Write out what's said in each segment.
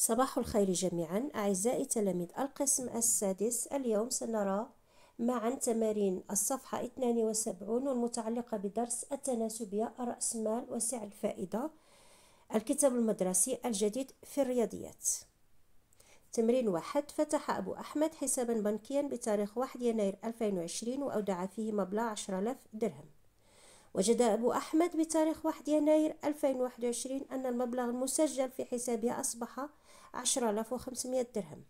صباح الخير جميعا أعزائي تلاميذ القسم السادس اليوم سنرى معا تمارين الصفحة 72 والمتعلقة بدرس التناسبية الرأسمال وسعر الفائدة الكتاب المدرسي الجديد في الرياضيات تمرين واحد فتح أبو أحمد حسابا بنكيا بتاريخ 1 يناير 2020 وأودع فيه مبلغ 10000 درهم وجد أبو أحمد بتاريخ 1 يناير 2021 أن المبلغ المسجل في حسابه أصبح عشرة آلاف وخمسمائة درهم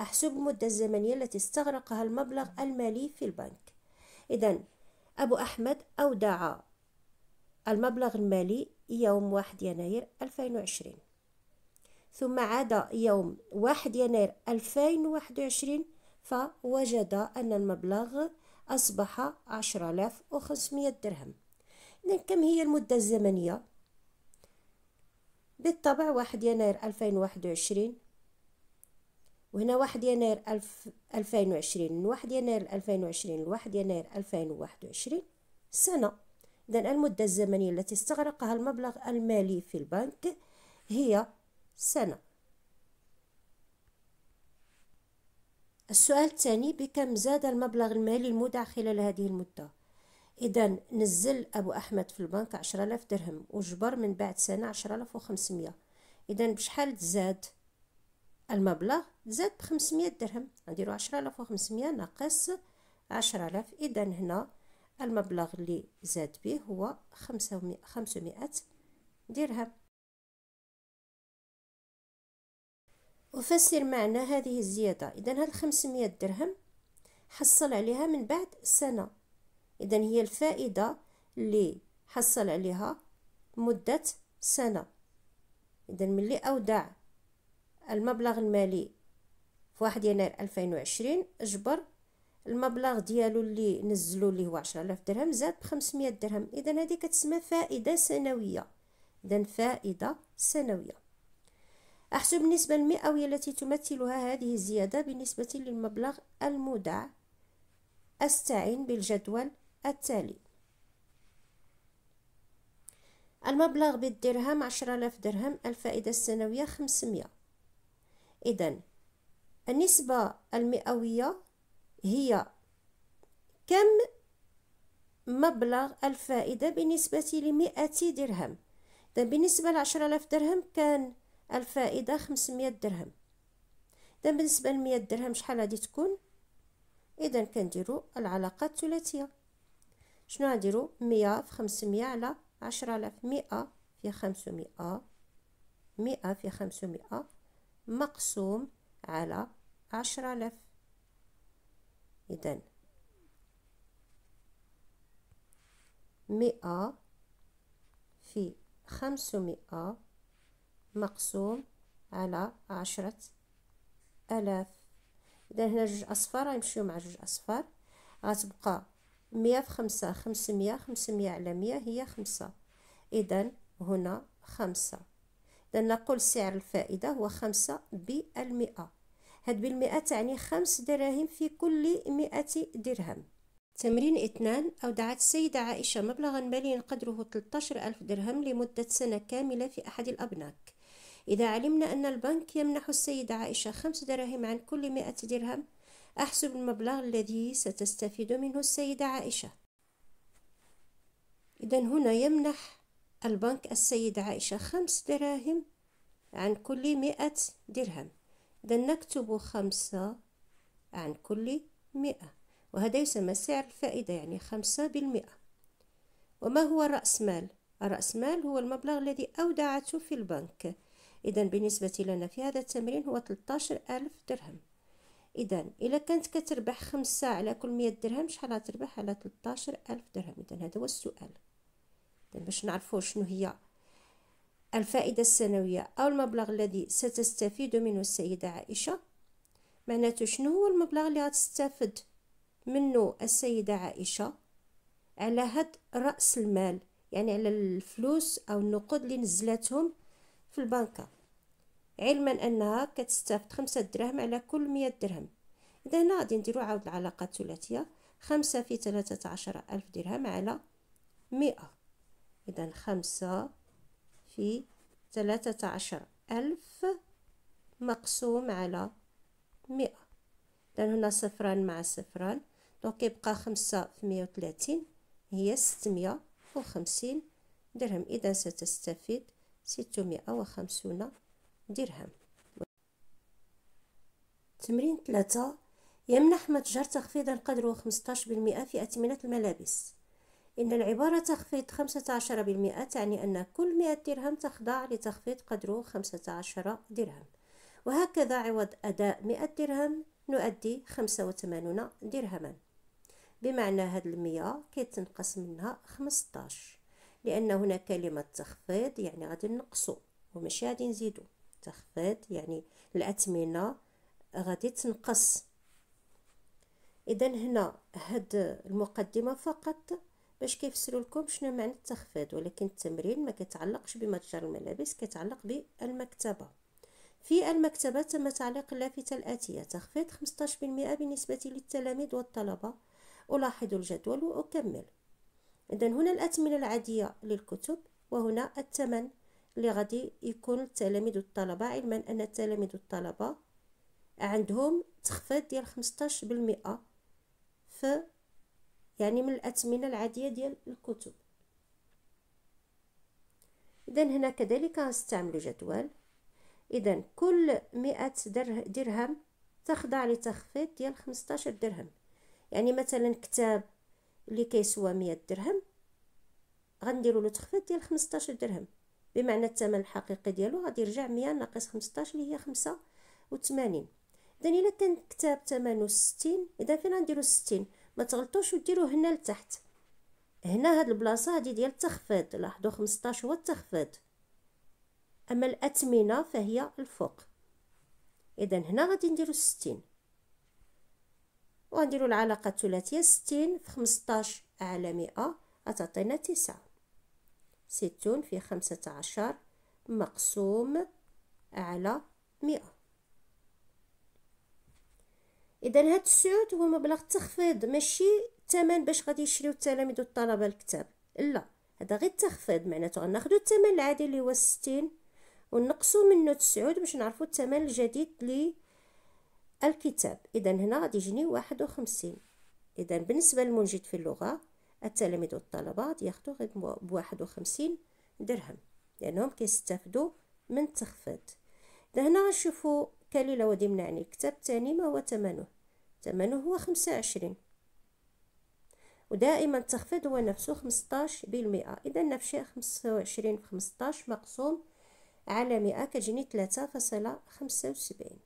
أحسب المدة الزمنية التي استغرقها المبلغ المالي في البنك إذا أبو أحمد أودع المبلغ المالي يوم واحد يناير ألفين وعشرين ثم عاد يوم واحد يناير ألفين وواحد وعشرين فوجد أن المبلغ أصبح عشرة آلاف وخمسمائة درهم إذا كم هي المدة الزمنية بالطبع 1 يناير 2021 وهنا 1 يناير 2020 من 1 يناير 2020 ل 1 يناير 2021 سنة إذا المدة الزمنية التي استغرقها المبلغ المالي في البنك هي سنة السؤال الثاني بكم زاد المبلغ المالي المودع خلال هذه المدة إذا نزل أبو أحمد في البنك عشرة آلاف درهم وجبر من بعد سنة عشرة آلاف وخمسمية إذا بشحال تزاد المبلغ تزاد بخمسمية درهم نديرو عشرة آلاف وخمسمية ناقص عشرة آلاف إذا هنا المبلغ اللي زاد به هو خمسمائة درهم أفسر معنى هذه الزيادة إذا هاد الخمسمية درهم حصل عليها من بعد سنة إذا هي الفائدة اللي حصل عليها مدة سنة إذا ملي أودع المبلغ المالي في 1 يناير ألفين أجبر المبلغ ديالو اللي نزلو ليه هو عشرالاف درهم زاد 500 درهم إذا هذه كتسمى فائدة سنوية إذا فائدة سنوية أحسب النسبة المئوية التي تمثلها هذه الزيادة بالنسبة للمبلغ المودع أستعين بالجدول التالي المبلغ بالدرهم عشرة آلاف درهم الفائدة السنوية خمسمية إذا النسبة المئوية هي كم مبلغ الفائدة بالنسبة لمئة درهم إذا بالنسبة لعشرة آلاف درهم كان الفائدة خمسمية درهم إذا بالنسبة لمئة درهم شحال غادي تكون إذا كنديرو العلاقة الثلاثية شنو غنديرو مية في خمسمية على عشرة آلاف مية في خمسمية مية في خمسمية مقسوم على عشرة آلاف إذن مئة في خمسمائة مقسوم على عشرة آلاف إذا هنا جوج أصفار غيمشيو مع جوج أصفار غتبقى مية في خمسة خمسمية خمسمية على مية هي خمسة إذا هنا خمسة إذا نقول سعر الفائدة هو خمسة بالمئة هاد بالمئة تعني خمس دراهم في كل مئة درهم تمرين اثنان أودعت السيدة عائشة مبلغا ماليا قدره 13 ألف درهم لمدة سنة كاملة في أحد الأبناك إذا علمنا أن البنك يمنح السيدة عائشة خمس دراهم عن كل مئة درهم أحسب المبلغ الذي ستستفيد منه السيدة عائشة إذا هنا يمنح البنك السيدة عائشة خمس دراهم عن كل مئة درهم إذا نكتب خمسة عن كل مئة وهذا يسمى سعر الفائدة يعني خمسة بالمئة وما هو رأس مال؟ رأس مال هو المبلغ الذي أودعته في البنك إذا بالنسبة لنا في هذا التمرين هو 13 ألف درهم اذا الا كانت كتربح خمسة على كل مية درهم شحال غتربح على 13000 درهم اذا هذا هو السؤال اذا باش نعرفوا شنو هي الفائدة السنوية أو المبلغ الذي ستستفيد منه السيدة عائشة معناته شنو هو المبلغ اللي غتستافد منه السيدة عائشة على هاد رأس المال يعني على الفلوس أو النقود اللي نزلتهم في البنكة علما أنها كتستافد خمسة دراهم على كل مية درهم إذا هنا غادي نديرو عاود العلاقة الثلاثية خمسة في ثلاثة عشر ألف درهم على مئة إذا خمسة في ثلاثة عشر ألف مقسوم على مئة إذا هنا صفران مع صفران دونك يبقى خمسة في مية وثلاثين هي ستمية وخمسين درهم إذا ستستفيد ستمائة وخمسون درهم تمرين ثلاثة يمنح متجر تخفيضا قدره 15% في أثمنة الملابس إن العبارة تخفيض 15% تعني أن كل 100 درهم تخضع لتخفيض قدره 15 درهم وهكذا عوض أداء 100 درهم نؤدي 85 درهما بمعنى هاد المية كيتنقص منها 15 لأن هنا كلمة تخفيض يعني غادي نقصو وماشي غادي نزيدو تخفيض يعني الأثمنة غادي تنقص إذا هنا هاد المقدمة فقط باش كيفسروا لكم شنو معنى التخفيض ولكن التمرين ما كيتعلقش بمتجر الملابس كيتعلق بالمكتبة في المكتبة تم تعليق اللافتة الآتية تخفيض 15% بالنسبة للتلاميذ والطلبة ألاحظ الجدول وأكمل إذا هنا الأثمنة العادية للكتب وهنا الثمن اللي غادي يكون التلاميذ والطلبه علما ان التلاميذ والطلبه عندهم تخفيض ديال 15% في يعني من الاثمنه العاديه ديال الكتب اذا هنا كذلك نستعمل جدول اذا كل مئة درهم تخضع لتخفيض ديال 15 درهم يعني مثلا كتاب اللي كيسوى مئة درهم غنديروا له تخفيض ديال 15 درهم بمعنى الثمن الحقيقي ديالو غادي يرجع مية ناقص خمسطاش اللي هي خمسة إذا إلا كان كتاب ثمنه ستين إذا فين غنديرو ستين ما تغلطوش وديرو هنا لتحت هنا هاد البلاصة هادي ديال التخفيض لاحظو خمسطاش هو التخفيض أما الأثمنة فهي الفوق إذا هنا غادي نديرو ستين وغنديرو العلاقة الثلاثية ستين في خمسطاش على مئة غتعطينا تسعة ستون في خمسة عشر مقسوم على مئة إذا هاد السعود هو مبلغ تخفيض ماشي تمن باش غادي يشريو التلاميذ والطلبة الكتاب لا هذا غير التخفيض معناتو غناخدو التمن العادي اللي هو ستين ونقصو منو تسعود باش نعرفو التمن الجديد لي الكتاب إذا هنا غادي يجيني واحد وخمسين إذا بالنسبة للمنجد في اللغة التلاميذ والطلبات ياخدو غير بواحد وخمسين درهم لأنهم كيستافدوا من التخفيض هنا نشوفوا كليلة ودمنا عن يعني الكتاب الثاني ما هو ثمنه ثمنه هو خمسة عشرين ودائما التخفيض هو نفسه خمسطاش بالمئة إذا نفشي خمسة وعشرين في خمسطاش مقسوم على مئة كتجيني ثلاثة فاصلة خمسة وسبعين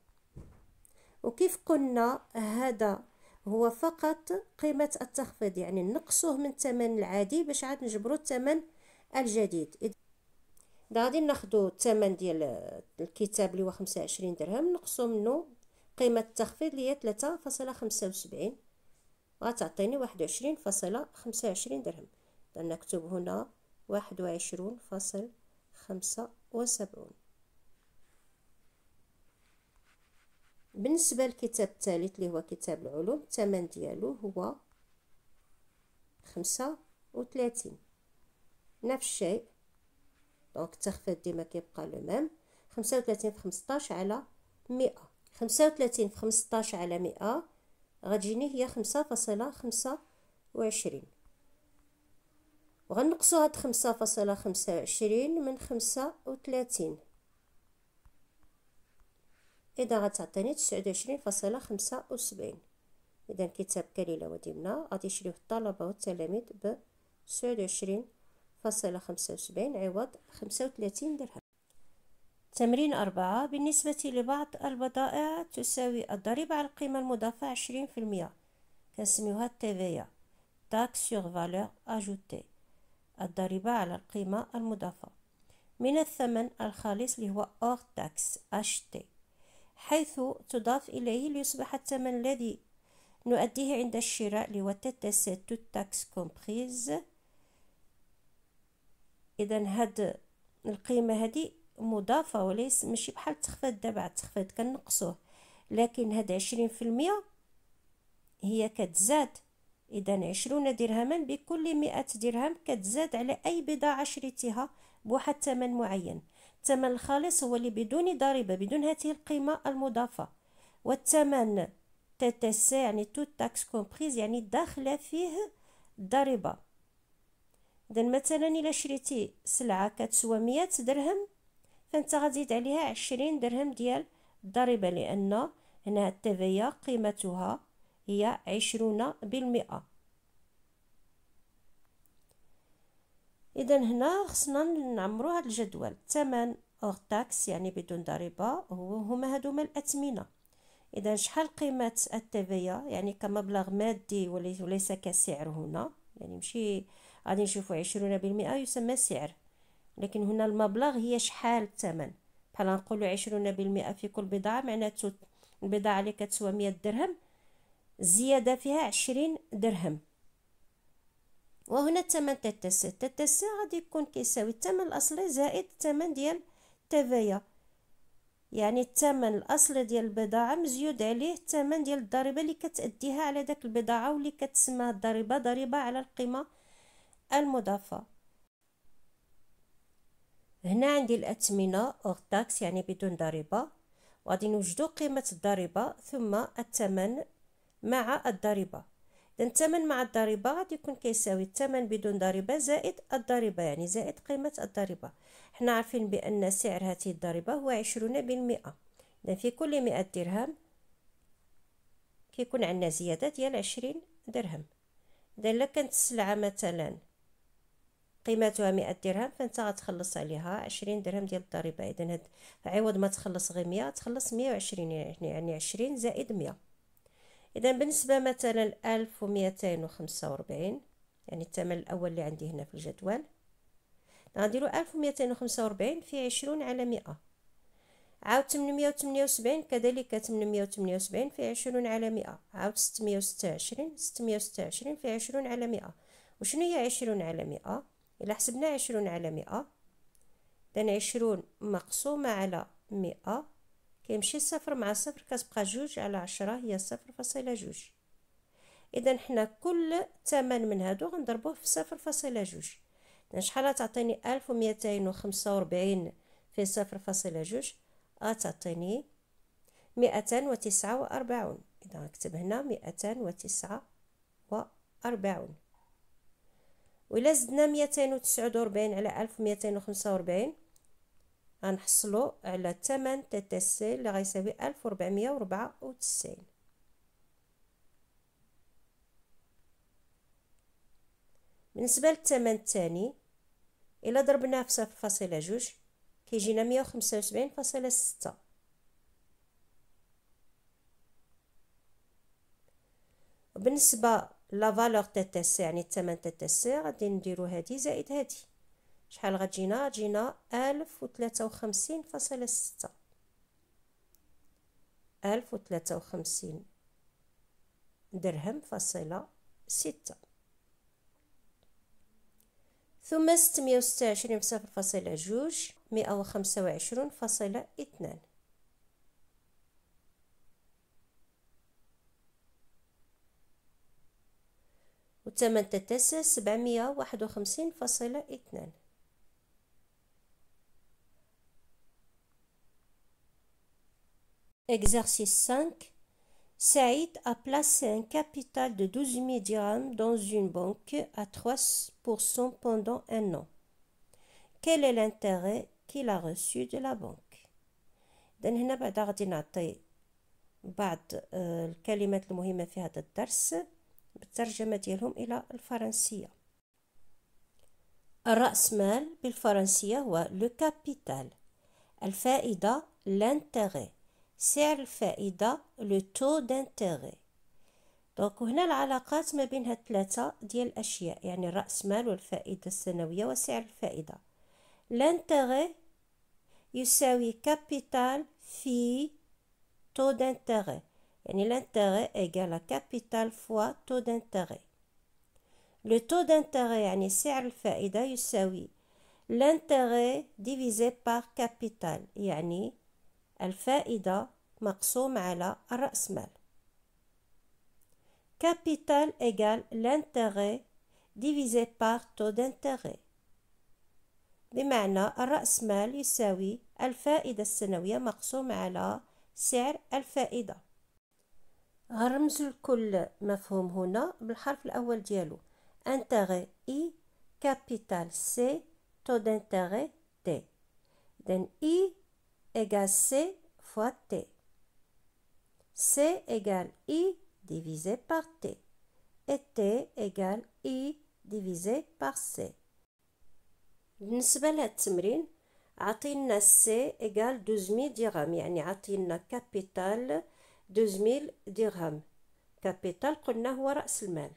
وكيف قلنا هذا هو فقط قيمة التخفيض يعني نقصوه من الثمن العادي باش عاد نجبرو الثمن الجديد إذا غادي ناخدو الثمن ديال الكتاب اللي هو خمسة وعشرين درهم نقصو منو قيمة التخفيض اللي هي ثلاثة فاصلة خمسة وسبعين غتعطيني واحد وعشرين فاصلة خمسة وعشرين درهم نكتب هنا واحد وعشرون فاصل خمسة وسبعون بالنسبه للكتاب الثالث اللي هو كتاب العلوم الثمن ديالو هو خمسة وثلاثين نفس الشيء دونك التخفيض ديما كيبقى لو ميم خمسة في خمسطاش على مئة خمسة في خمسطاش على مئة غتجيني هي خمسة فاصلة خمسة وعشرين وغنقصوا هاد خمسة فاصلة خمسة وعشرين من خمسة اذا غتعطيني تسعود وعشرين فاصله خمسة وسبعين اذا كتاب كليلة ودمنة غادي يشريوه الطلبة والتلاميذ ب تسعود وعشرين فاصله خمسة وسبعين عوض خمسة وثلاثين درهم تمرين أربعة بالنسبة لبعض البضائع تساوي الضريبة على القيمة المضافة عشرين في المية كنسميوها التيفيا تاك سيغ فالور اجوتي الضريبة على القيمة المضافة من الثمن الخالص اللي هو اور تاكس اش تي حيث تضاف إليه ليصبح الثمن الذي نؤديه عند الشراء لوتتس تاكس كومبريز إذا هاد القيمة هذه مضافة وليس ماشي بحال تخفيض دابا تخفيض كنقصوه لكن هاد عشرين في المية هي كتزاد إذا عشرون درهما بكل مئة درهم كتزاد على أي بضاعة شريتها بواحد الثمن معين الثمن الخالص هو اللي بدون ضريبة بدون هذه القيمة المضافة والثمن تي تي سي يعني تو تاكس كومبريز يعني داخله فيه الضريبة إذا مثلا إلا شريتي سلعة كتسوى 100 درهم فأنت يد عليها عشرين درهم ديال الضريبة لأن هنا التفيا قيمتها هي عشرون بالمئة اذا هنا خصنا نعمرو هاد الجدول الثمن اور تاكس يعني بدون ضريبه هو هما هادو هما الاثمنه اذا شحال قيمه التبيه يعني كمبلغ مادي وليس كسعر هنا يعني ماشي غادي نشوفو عشرون بالمئة يسمى سعر لكن هنا المبلغ هي شحال الثمن بحال نقولو عشرون بالمئة في كل بضاعة معناتو البضاعة اللي كتسوى مية درهم زيادة فيها عشرين درهم وهنا الثمن تتسع تتسع غادي يكون كيساوي الثمن الاصلي زائد الثمن ديال التفايا يعني الثمن الاصلي ديال البضاعه مزيود عليه الثمن ديال الضريبه اللي كتاديها على داك البضاعه واللي كتسمى الضريبه ضريبه على القيمه المضافه هنا عندي الاثمنه اور تاكس يعني بدون ضريبه غادي نوجدوا قيمه الضريبه ثم الثمن مع الضريبه إذا الثمن مع الضريبة غادي يكون كيساوي الثمن بدون ضريبة زائد الضريبة يعني زائد قيمة الضريبة حنا عارفين بأن سعر هذه الضريبة هو عشرون بالمئة إذا في كل مئة درهم كيكون عندنا زيادة ديال عشرين درهم إذا إلا كانت السلعة مثلا قيمتها مئة درهم فأنت غتخلص عليها عشرين درهم ديال الضريبة إذا عوض ما تخلص غير مية تخلص مية وعشرين يعني عشرين زائد مية إذا بالنسبة مثلا ألف ومئتين وخمسة وأربعين يعني الثمن الأول اللي عندي هنا في الجدول غنديرو ألف ومئتين وخمسة وأربعين في عشرون على مئة عاود تمنمية وتمنية وسبعين كذلك تمنمية وتمنية وسبعين في عشرون على مئة عاود ستمية وستة وعشرين ستمية وستة وعشرين في عشرون على مئة وشنو هي عشرون على مئة إلا حسبنا عشرون على مئة إذن عشرون مقسومة على مئة كيمشي صفر مع صفر كتبقى جوج على عشرة هي صفر فاصلة جوج اذا حنا كل ثمن من هادو غنضربوه في صفر فاصلة جوج اذا شحال تعطيني الف وميتين وخمسة وربعين في صفر فاصلة جوج غتعطيني مئتان وتسعة وأربعون إذا نكتب هنا مئتان وتسعة وأربعون وإلا زدنا ميتين وتسعود وربعين على ألف وميتين وخمسة وربعين غنحصلو على تمن تاتا سي اللي غيساوي ألف وربعميه بالنسبة للثمن الثاني إلا ضربناه في صفر فاصلة جوج كيجينا ميه وخمسة وسبعين فاصلة ستة بالنسبة لفالوغ فالور تاتا سي يعني الثمن تاتا سي غادي نديرو هادي زائد هادي شحال غتجينا جينا ألف وثلاثة وخمسين فاصلة ستة ألف وثلاثة وخمسين درهم فاصلة ستة ثم ستمية وستة وعشرين بصفر فاصلة جوج مئة وخمسة وعشرون فاصلة اثنان وثمن تتسع سبعمية واحد وخمسين فاصلة اثنان Exercice 5. Saïd a placé un capital de 12 000 dirhams dans une banque à 3% pendant un an. Quel est l'intérêt qu'il a reçu de la banque إذن هنا بعدا غادي نعطي بعض الكلمات المهمة في هذا الدرس بالترجمة ديالهم إلى الفرنسية الرأسمال بالفرنسية هو لو كابيتال الفائدة l'intérêt. سعر الفائدة لو تو دانتيغي دونك هنا العلاقات ما بين هاد الثلاثة ديال الأشياء يعني رأس مال والفائدة السنوية وسعر الفائدة لانتيغي يساوي كابيتال في تو دانتيغي يعني لانتيغي إيكالا كابيتال فوا تو دانتيغي لو تو دانتيغي يعني سعر الفائدة يساوي لانتيغي ديفيزي بار كابيتال يعني الفائدة مقسوم على الرأس مال capital égale l'intérêt divisé par taux d'intérêt بمعنى الرأس مال يساوي الفائدة السنوية مقسوم على سعر الفائدة غرمز الكل مفهوم هنا بالحرف الأول ديالو انتغي إي كابيتال سي تو دانتغي تي إذن إي égale C fois T. C égale I divisé par T. Et T égale I divisé par C. بالنسبة لهاد التمرين عطينا سي إيكال دوزميل درهم يعني عطينا كابيتال دوزميل درهم كابيتال قلنا هو رأس المال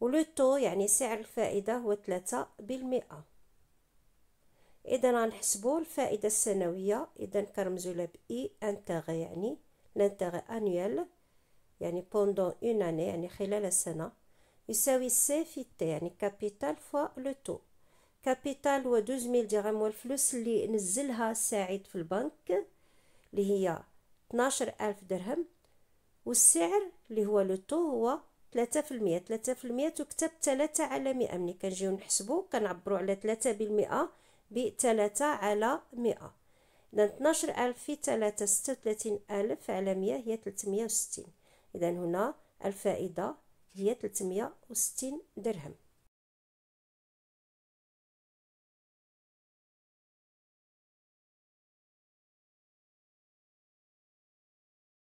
ولو تو يعني سعر الفائدة هو تلاتة بالمئة اذا غنحسبوا الفائده السنويه اذا كنرمزوا لها باي انتغي يعني لانتغي انويل يعني بوندون اون اني يعني خلال السنه يساوي سي في تي يعني كابيتال فوا لو تو كابيتال هو 12000 درهم هو الفلوس اللي نزلها سعيد في البنك اللي هي تناشر ألف درهم والسعر اللي هو لو تو هو 3% 3% تكتب 3 على مئة ملي كنجيو نحسبو كنعبرو على 3% بالمئة بثلاثة على مئة إذا تناشر ألف في تلاتة ستة وتلاتين ألف على مئة هي تلتمية وستين إذا هنا الفائدة هي تلتمية وستين درهم